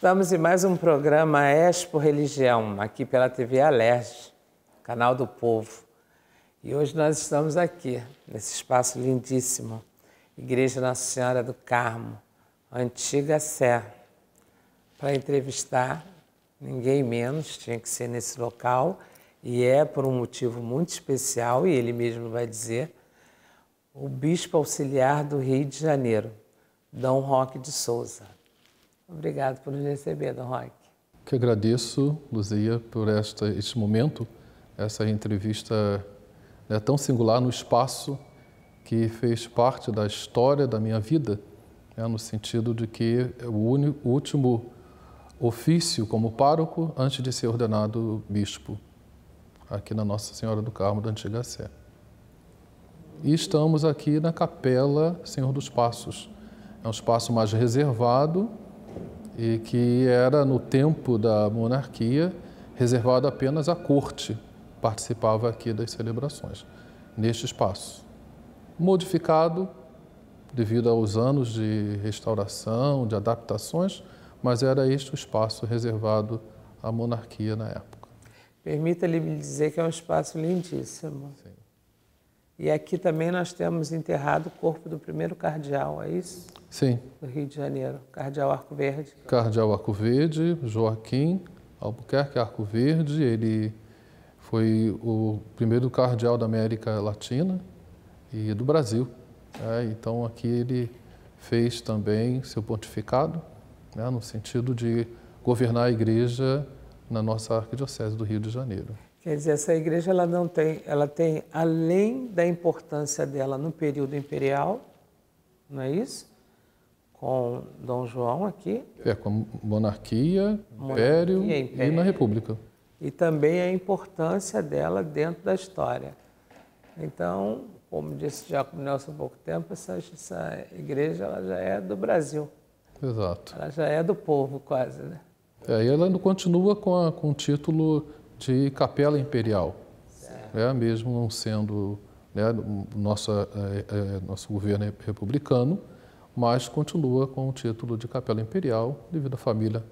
Estamos em mais um programa Expo Religião, aqui pela TV Alerj, canal do povo. E hoje nós estamos aqui, nesse espaço lindíssimo, Igreja Nossa Senhora do Carmo, antiga Sé, para entrevistar ninguém menos, tinha que ser nesse local, e é por um motivo muito especial, e ele mesmo vai dizer, o bispo auxiliar do Rio de Janeiro, Dom Roque de Souza. Obrigado por nos receber, Dom Roque. Que agradeço, Luzia, por esta, este momento, essa entrevista né, tão singular no espaço que fez parte da história da minha vida, né, no sentido de que é o, único, o último ofício como pároco antes de ser ordenado bispo aqui na Nossa Senhora do Carmo da Antiga Sé. E estamos aqui na Capela Senhor dos Passos. É um espaço mais reservado, e que era, no tempo da monarquia, reservado apenas à corte, participava aqui das celebrações, neste espaço. Modificado devido aos anos de restauração, de adaptações, mas era este o espaço reservado à monarquia na época. Permita-lhe dizer que é um espaço lindíssimo. Sim. E aqui também nós temos enterrado o corpo do primeiro cardeal, é isso? Sim. Do Rio de Janeiro. Cardeal Arco Verde. Cardeal Arco Verde, Joaquim Albuquerque Arco Verde, ele foi o primeiro cardeal da América Latina e do Brasil. É, então aqui ele fez também seu pontificado, né, no sentido de governar a igreja na nossa arquidiocese do Rio de Janeiro. Quer dizer, essa igreja ela não tem, ela tem além da importância dela no período imperial, não é isso? com Dom João aqui. É, com a monarquia, império, monarquia, império e na república. E também a importância dela dentro da história. Então, como disse Jacob Nelson há pouco tempo, essa, essa igreja ela já é do Brasil. Exato. Ela já é do povo, quase, né? É, e ela continua com, a, com o título de Capela Imperial, é. mesmo não sendo né, nossa, é, é, nosso governo é republicano, mas continua com o título de Capela Imperial, devido à família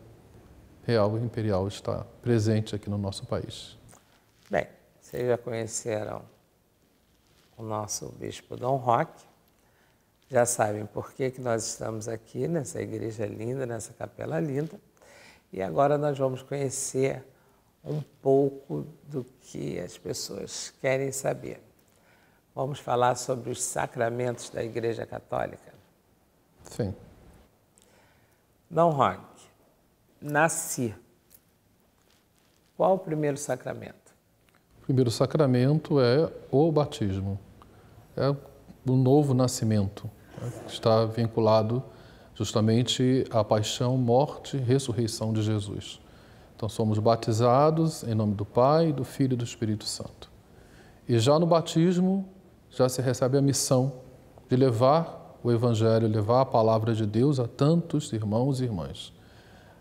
real imperial estar presente aqui no nosso país. Bem, vocês já conheceram o nosso bispo Dom Roque, já sabem por que, que nós estamos aqui nessa igreja linda, nessa capela linda, e agora nós vamos conhecer um pouco do que as pessoas querem saber. Vamos falar sobre os sacramentos da Igreja Católica. Sim. Dom Roque, nasci. Qual o primeiro sacramento? O primeiro sacramento é o batismo. É o novo nascimento. Né? Está vinculado justamente à paixão, morte e ressurreição de Jesus. Então somos batizados em nome do Pai, do Filho e do Espírito Santo. E já no batismo já se recebe a missão de levar o Evangelho, levar a palavra de Deus a tantos irmãos e irmãs.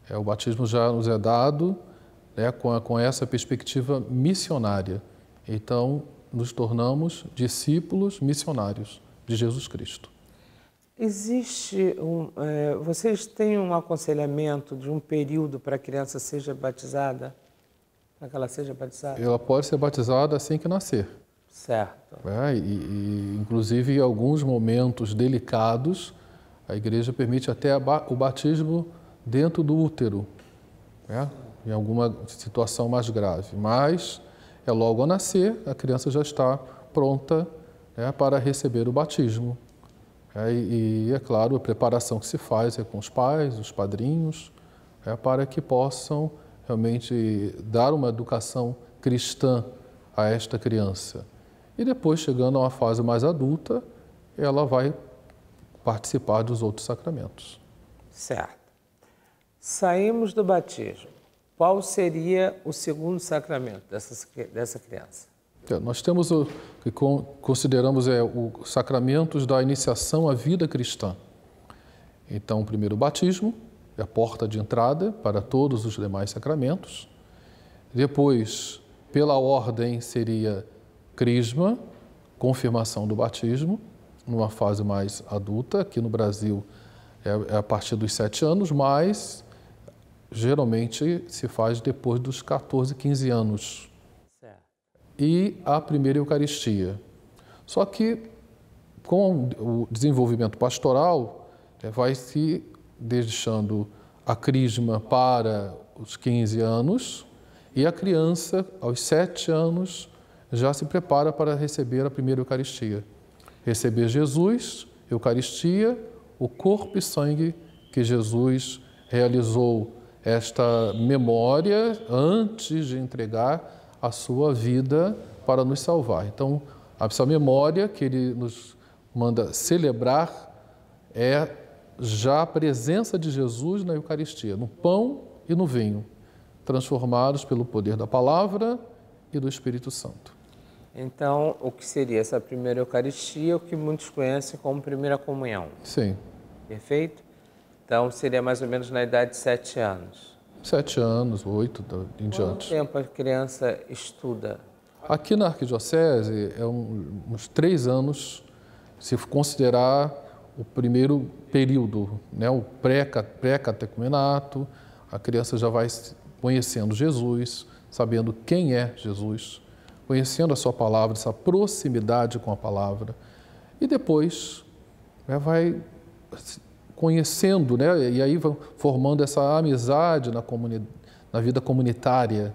É, o batismo já nos é dado né, com, a, com essa perspectiva missionária. Então, nos tornamos discípulos missionários de Jesus Cristo. Existe um. É, vocês têm um aconselhamento de um período para a criança seja batizada? Para que ela seja batizada? Ela pode ser batizada assim que nascer. Certo. Né? e, e, inclusive, em alguns momentos delicados, a igreja permite até ba o batismo dentro do útero, né? em alguma situação mais grave. Mas é logo ao nascer, a criança já está pronta né, para receber o batismo. É, e, é claro, a preparação que se faz é com os pais, os padrinhos, é, para que possam realmente dar uma educação cristã a esta criança. E depois, chegando a uma fase mais adulta, ela vai participar dos outros sacramentos. Certo. Saímos do batismo. Qual seria o segundo sacramento dessa, dessa criança? Então, nós temos o que consideramos é, os sacramentos da iniciação à vida cristã. Então, o primeiro, o batismo, é a porta de entrada para todos os demais sacramentos. Depois, pela ordem, seria Crisma, confirmação do batismo, numa fase mais adulta, aqui no Brasil é, é a partir dos sete anos, mas geralmente se faz depois dos 14, 15 anos. E a primeira Eucaristia. Só que com o desenvolvimento pastoral, é, vai se deixando a crisma para os 15 anos e a criança aos 7 anos já se prepara para receber a primeira Eucaristia. Receber Jesus, Eucaristia, o corpo e sangue que Jesus realizou esta memória antes de entregar a sua vida para nos salvar. Então, essa memória que ele nos manda celebrar é já a presença de Jesus na Eucaristia, no pão e no vinho, transformados pelo poder da palavra e do Espírito Santo. Então, o que seria essa primeira Eucaristia, o que muitos conhecem como primeira comunhão. Sim. Perfeito? Então, seria mais ou menos na idade de sete anos. Sete anos, oito em diante. Quanto tempo a criança estuda? Aqui na arquidiocese, é um, uns três anos, se considerar o primeiro período, né, o pré-catecumenato, pré a criança já vai conhecendo Jesus, sabendo quem é Jesus, conhecendo a sua palavra, essa proximidade com a palavra. E depois né, vai conhecendo, né, e aí vão formando essa amizade na, na vida comunitária,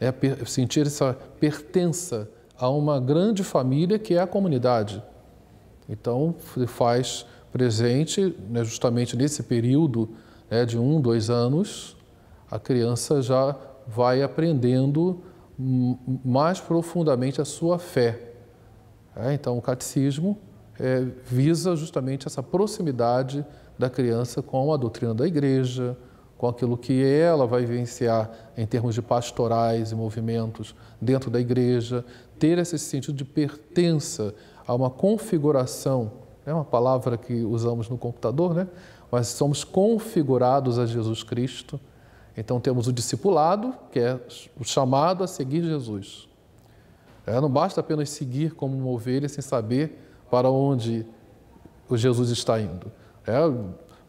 né, sentir essa pertença a uma grande família que é a comunidade. Então, faz presente né, justamente nesse período né, de um, dois anos, a criança já vai aprendendo mais profundamente a sua fé. É, então, o catecismo é, visa justamente essa proximidade da criança com a doutrina da igreja, com aquilo que ela vai vivenciar em termos de pastorais e movimentos dentro da igreja, ter esse sentido de pertença a uma configuração, é uma palavra que usamos no computador, né? mas somos configurados a Jesus Cristo, então temos o discipulado, que é o chamado a seguir Jesus. É, não basta apenas seguir como uma ovelha sem saber para onde o Jesus está indo. É,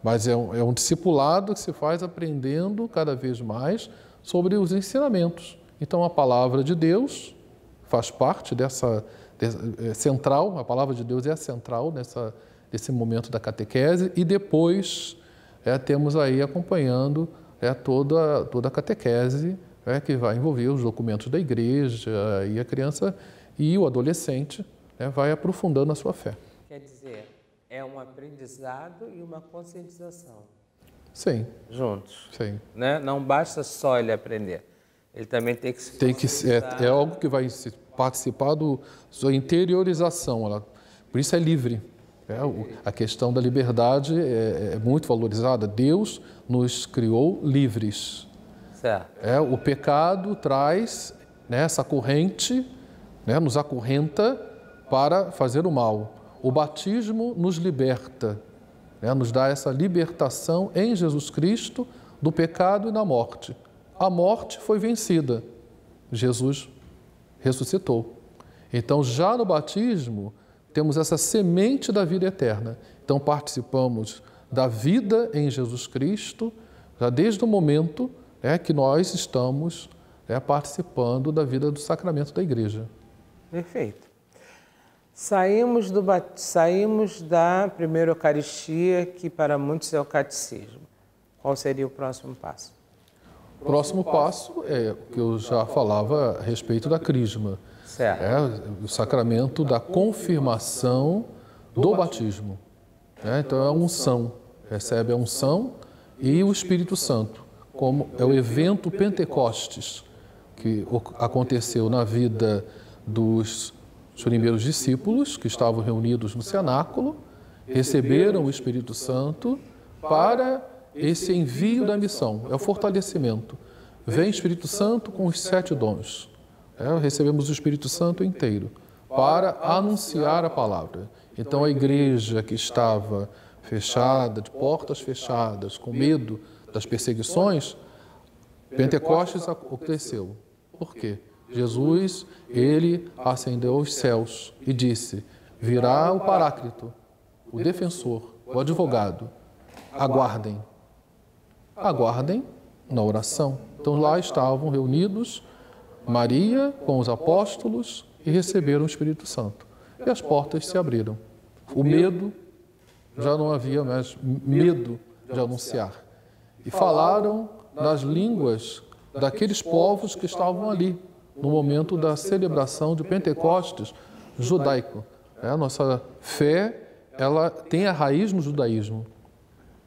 mas é um, é um discipulado que se faz aprendendo cada vez mais sobre os ensinamentos. Então a palavra de Deus faz parte dessa, é, central, a palavra de Deus é a central nessa, nesse momento da catequese, e depois é, temos aí acompanhando é toda, toda a catequese né, que vai envolver os documentos da igreja e a criança e o adolescente né, vai aprofundando a sua fé. Quer dizer, é um aprendizado e uma conscientização. Sim. Juntos. Sim. Né? Não basta só ele aprender. Ele também tem que se tem que é, é algo que vai participar do sua interiorização. Ela, por isso é livre. É, a questão da liberdade é, é, é, muito valorizada. Deus nos criou livres. Certo. É, o pecado traz né, essa corrente, né, nos acorrenta para fazer o mal. O batismo nos liberta, né, nos dá essa libertação em Jesus Cristo do pecado e da morte. A morte foi vencida. Jesus ressuscitou. Então, já no batismo, temos essa semente da vida eterna. Então participamos da vida em Jesus Cristo, já desde o momento né, que nós estamos né, participando da vida do sacramento da igreja. Perfeito. Saímos, do, saímos da primeira Eucaristia, que para muitos é o catecismo. Qual seria o próximo passo? O próximo passo é o que eu já falava a respeito da crisma. Certo. É o sacramento da confirmação do batismo. É, então é a unção. Recebe a unção e o Espírito Santo, como é o evento Pentecostes que aconteceu na vida dos primeiros discípulos que estavam reunidos no cenáculo, receberam o Espírito Santo para esse envio da missão, é o fortalecimento. Vem Espírito Santo com os sete dons. É, recebemos o Espírito Santo inteiro para anunciar a palavra. Então a igreja que estava fechada, de portas fechadas, com medo das perseguições, Pentecostes aconteceu. Por quê? Jesus, ele ascendeu aos céus e disse: Virá o Paráclito, o defensor, o advogado. Aguardem. Aguardem na oração. Então lá estavam reunidos Maria com os apóstolos e receberam o Espírito Santo. E as portas se abriram. O medo, já não havia mais medo de anunciar. E falaram nas línguas daqueles povos que estavam ali, no momento da celebração de Pentecostes judaico. É, a nossa fé ela tem a raiz no judaísmo.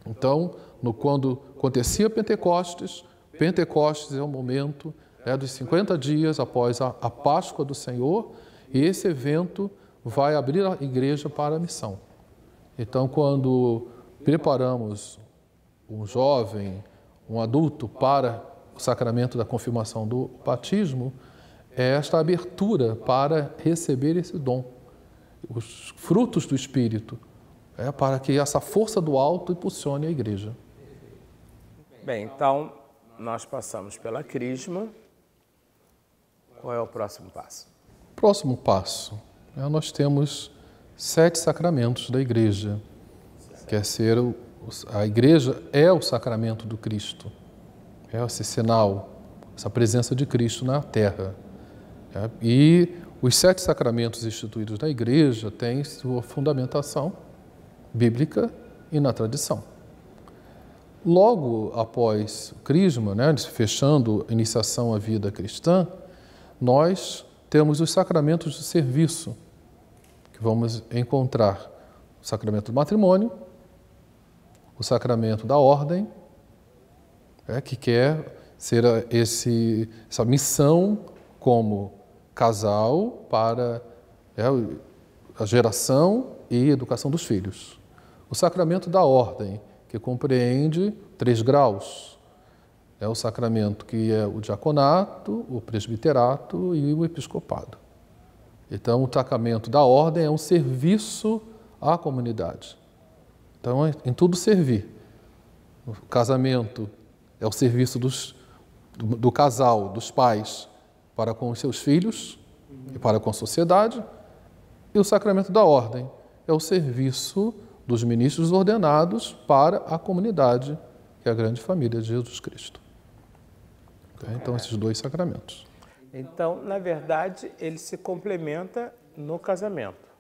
Então, no, quando acontecia Pentecostes, Pentecostes é o momento é dos 50 dias após a, a Páscoa do Senhor, e esse evento vai abrir a igreja para a missão. Então, quando preparamos um jovem, um adulto para o sacramento da confirmação do batismo, é esta abertura para receber esse dom, os frutos do Espírito, é para que essa força do alto impulsione a igreja. Bem, então nós passamos pela Crisma qual é o próximo passo? Próximo passo, é nós temos sete sacramentos da igreja. Quer ser o, a igreja é o sacramento do Cristo, é esse sinal, essa presença de Cristo na Terra. É, e os sete sacramentos instituídos na igreja têm sua fundamentação bíblica e na tradição. Logo após o crisma, né, fechando a iniciação à vida cristã, nós temos os sacramentos de serviço, que vamos encontrar o sacramento do matrimônio, o sacramento da ordem, é, que quer ser esse, essa missão como casal para é, a geração e educação dos filhos. O sacramento da ordem, que compreende três graus é o sacramento que é o diaconato, o presbiterato e o episcopado. Então, o sacramento da ordem é um serviço à comunidade. Então, é em tudo servir. O casamento é o serviço dos, do, do casal, dos pais, para com os seus filhos e para com a sociedade. E o sacramento da ordem é o serviço dos ministros ordenados para a comunidade, que é a grande família de Jesus Cristo. Né? Então, esses dois sacramentos. Então, na verdade, ele se complementa no casamento.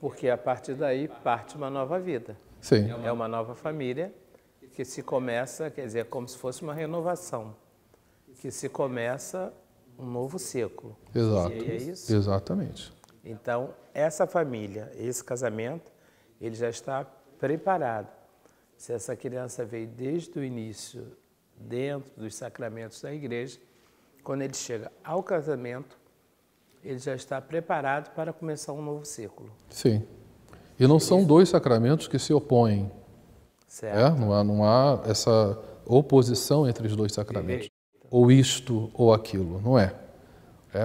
Porque a partir daí parte uma nova vida. Sim. É uma nova família que se começa, quer dizer, é como se fosse uma renovação, que se começa um novo ciclo. Exato. E é isso? Exatamente. Então, essa família, esse casamento, ele já está preparado. Se essa criança veio desde o início dentro dos sacramentos da igreja, quando ele chega ao casamento, ele já está preparado para começar um novo ciclo. Sim. E não são dois sacramentos que se opõem. Certo. É? Não, há, não há essa oposição entre os dois sacramentos. Ou isto ou aquilo, não é? é?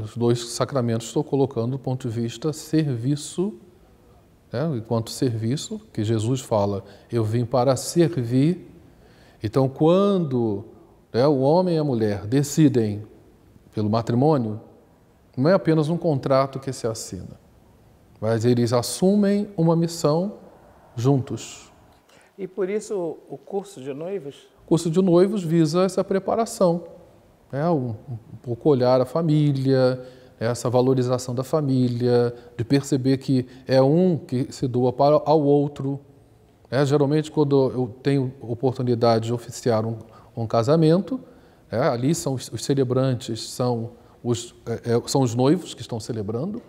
Os dois sacramentos estou colocando do ponto de vista serviço, né? enquanto serviço, que Jesus fala, eu vim para servir então, quando né, o homem e a mulher decidem pelo matrimônio, não é apenas um contrato que se assina, mas eles assumem uma missão juntos. E por isso o curso de noivos? O curso de noivos visa essa preparação, né, um, um pouco olhar a família, né, essa valorização da família, de perceber que é um que se doa para ao outro, é, geralmente, quando eu tenho oportunidade de oficiar um, um casamento, é, ali são os, os celebrantes, são os, é, é, são os noivos que estão celebrando,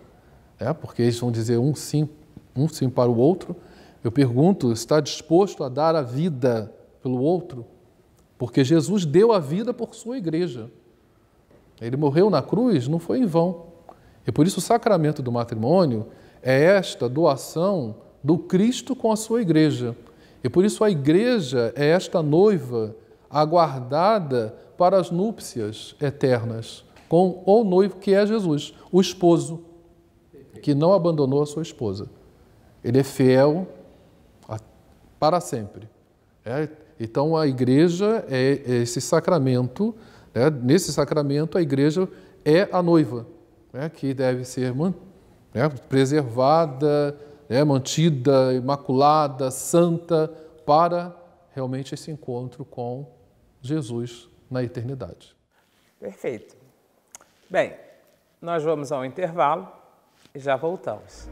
é, porque eles vão dizer um sim, um sim para o outro. Eu pergunto, está disposto a dar a vida pelo outro? Porque Jesus deu a vida por sua igreja. Ele morreu na cruz, não foi em vão. E por isso o sacramento do matrimônio é esta doação do Cristo com a sua igreja. E por isso a igreja é esta noiva aguardada para as núpcias eternas com o noivo que é Jesus, o esposo que não abandonou a sua esposa. Ele é fiel para sempre. É, então a igreja é esse sacramento, né? nesse sacramento a igreja é a noiva, né? que deve ser né? preservada, é mantida, imaculada, santa, para realmente esse encontro com Jesus na eternidade. Perfeito. Bem, nós vamos ao intervalo e já voltamos.